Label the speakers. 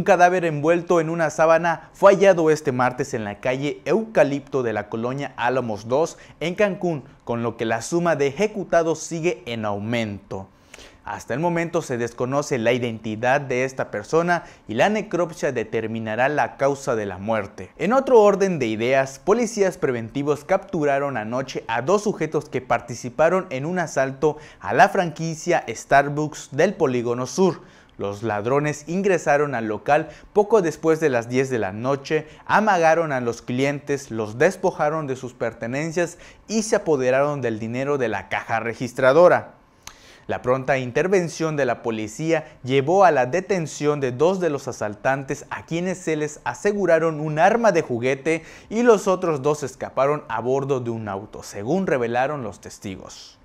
Speaker 1: Un cadáver envuelto en una sábana fue hallado este martes en la calle Eucalipto de la colonia Álamos 2 en Cancún, con lo que la suma de ejecutados sigue en aumento. Hasta el momento se desconoce la identidad de esta persona y la necropsia determinará la causa de la muerte. En otro orden de ideas, policías preventivos capturaron anoche a dos sujetos que participaron en un asalto a la franquicia Starbucks del Polígono Sur. Los ladrones ingresaron al local poco después de las 10 de la noche, amagaron a los clientes, los despojaron de sus pertenencias y se apoderaron del dinero de la caja registradora. La pronta intervención de la policía llevó a la detención de dos de los asaltantes a quienes se les aseguraron un arma de juguete y los otros dos escaparon a bordo de un auto, según revelaron los testigos.